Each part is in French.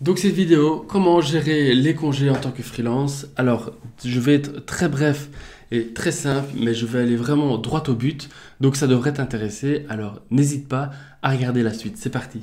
Donc cette vidéo, comment gérer les congés en tant que freelance. Alors, je vais être très bref et très simple, mais je vais aller vraiment droit au but. Donc ça devrait t'intéresser. Alors, n'hésite pas à regarder la suite. C'est parti.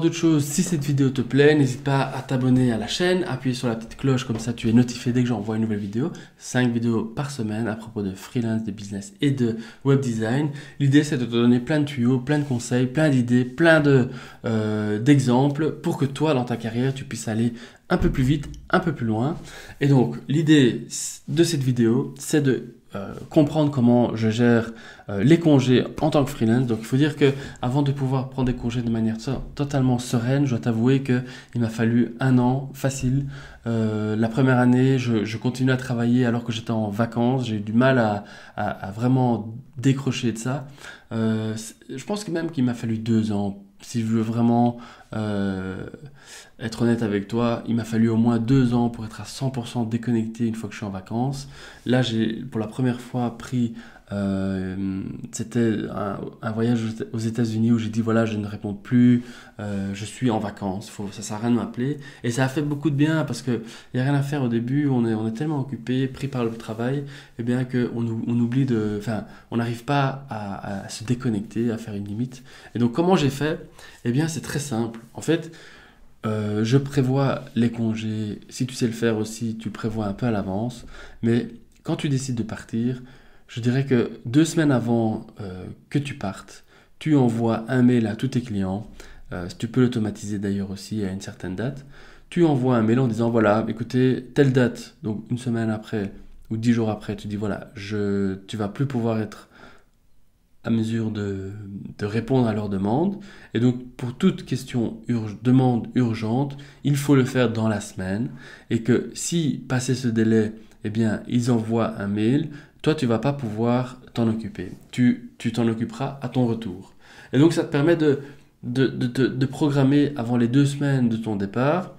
d'autres choses, si cette vidéo te plaît, n'hésite pas à t'abonner à la chaîne, appuyer sur la petite cloche, comme ça tu es notifié dès que j'envoie une nouvelle vidéo. 5 vidéos par semaine à propos de freelance, de business et de web design. L'idée c'est de te donner plein de tuyaux, plein de conseils, plein d'idées, plein de euh, d'exemples pour que toi dans ta carrière tu puisses aller un peu plus vite, un peu plus loin. Et donc l'idée de cette vidéo, c'est de euh, comprendre comment je gère euh, les congés en tant que freelance. Donc il faut dire que avant de pouvoir prendre des congés de manière totalement sereine, je dois t'avouer que il m'a fallu un an facile. Euh, la première année, je, je à travailler alors que j'étais en vacances. J'ai eu du mal à, vraiment décrocher de ça. je pense que même qu'il m'a fallu deux ans si je veux vraiment euh, être honnête avec toi, il m'a fallu au moins deux ans pour être à 100% déconnecté une fois que je suis en vacances. Là, j'ai pour la première fois pris euh, c'était un, voyage aux États-Unis où j'ai dit voilà, je ne réponds plus, euh, je suis en vacances, faut, ça sert à rien de m'appeler. Et ça a fait beaucoup de bien parce qu'il n'y a rien à faire au début, on est, on est tellement occupé, pris par le travail, et eh bien qu'on on oublie de. Enfin, on n'arrive pas à, se déconnecter, à faire une limite. Et donc, comment j'ai fait Eh bien, c'est très simple. En fait, euh, je prévois les congés. Si tu sais le faire aussi, tu prévois un peu à l'avance. Mais quand tu décides de partir, je dirais que deux semaines avant euh, que tu partes, tu envoies un mail à tous tes clients. Euh, tu peux l'automatiser d'ailleurs aussi à une certaine date. Tu envoies un mail en disant voilà, écoutez, telle date, donc une semaine après ou dix jours après, tu dis voilà, je, tu vas plus pouvoir être à mesure de, répondre à leurs demandes. Et donc, pour toute question demande urgente, il faut le faire dans la semaine. Et que si, passé ce délai, eh bien, ils envoient un mail, toi, tu vas pas pouvoir t'en occuper. Tu t'en occuperas à ton retour. Et donc, ça te permet de, de, de, programmer avant les deux semaines de ton départ.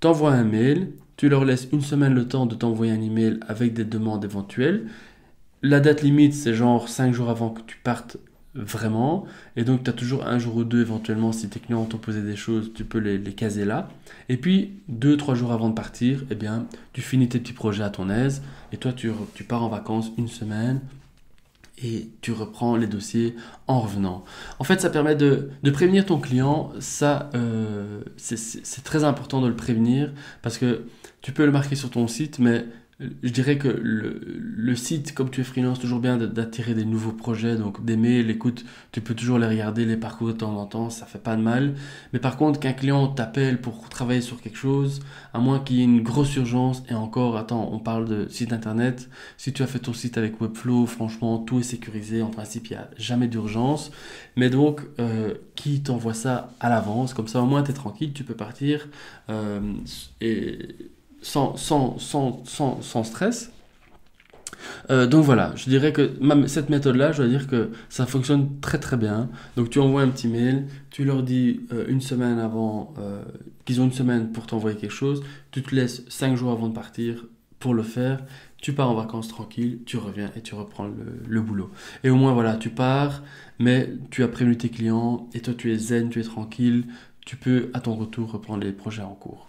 T'envoies un mail, tu leur laisses une semaine le temps de t'envoyer un email avec des demandes éventuelles. La date limite, c'est genre 5 jours avant que tu partes vraiment. Et donc, tu as toujours un jour ou deux éventuellement, si tes clients t'ont posé des choses, tu peux les, les, caser là. Et puis, deux, trois jours avant de partir, eh bien, tu finis tes petits projets à ton aise. Et toi, tu, tu pars en vacances une semaine et tu reprends les dossiers en revenant. En fait, ça permet de, prévenir ton client. Ça, euh, c'est très important de le prévenir parce que tu peux le marquer sur ton site, mais je dirais que le, site, comme tu es freelance, toujours bien d'attirer des nouveaux projets, donc des mails, écoute, tu peux toujours les regarder, les parcourir de temps en temps, ça fait pas de mal. Mais par contre, qu'un client t'appelle pour travailler sur quelque chose, à moins qu'il y ait une grosse urgence, et encore, attends, on parle de site internet, si tu as fait ton site avec Webflow, franchement, tout est sécurisé, en principe, il n'y a jamais d'urgence. Mais donc, euh, qui t'envoie ça à l'avance, comme ça au moins tu es tranquille, tu peux partir. Euh, et sans, stress. Euh, donc voilà, je dirais que cette méthode-là, je dois dire que ça fonctionne très très bien. Donc tu envoies un petit mail, tu leur dis euh, une semaine avant euh, qu'ils ont une semaine pour t'envoyer quelque chose, tu te laisses 5 jours avant de partir pour le faire, tu pars en vacances tranquille, tu reviens et tu reprends le, le boulot. Et au moins voilà, tu pars, mais tu as prévenu tes clients et toi tu es zen, tu es tranquille, tu peux à ton retour reprendre les projets en cours.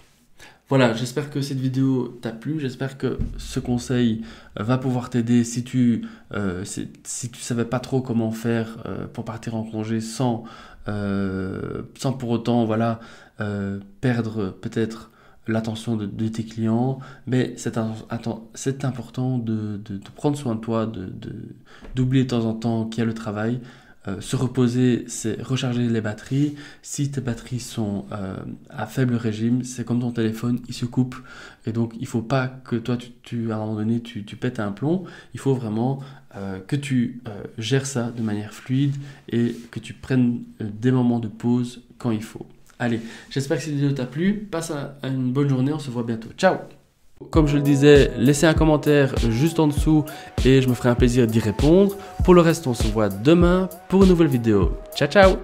Voilà, j'espère que cette vidéo t'a plu, j'espère que ce conseil euh, va pouvoir t'aider si tu ne euh, savais pas trop comment faire euh, pour partir en congé sans pour autant voilà perdre peut-être l'attention de, tes clients, mais c'est, important de, prendre soin de toi, d'oublier de, de temps en temps qu'il y a le travail, euh, se reposer, c'est recharger les batteries. Si tes batteries sont euh, à faible régime, c'est comme ton téléphone, il se coupe. Et donc, il ne faut pas que toi, tu, à un moment donné, tu, tu, pètes un plomb. Il faut vraiment euh, que tu gères ça de manière fluide et que tu prennes des moments de pause quand il faut. Allez, j'espère que cette vidéo t'a plu. Passe une bonne journée. On se voit bientôt. Ciao comme je le disais, laissez un commentaire juste en dessous et je me ferai un plaisir d'y répondre. Pour le reste, on se voit demain pour une nouvelle vidéo. Ciao ciao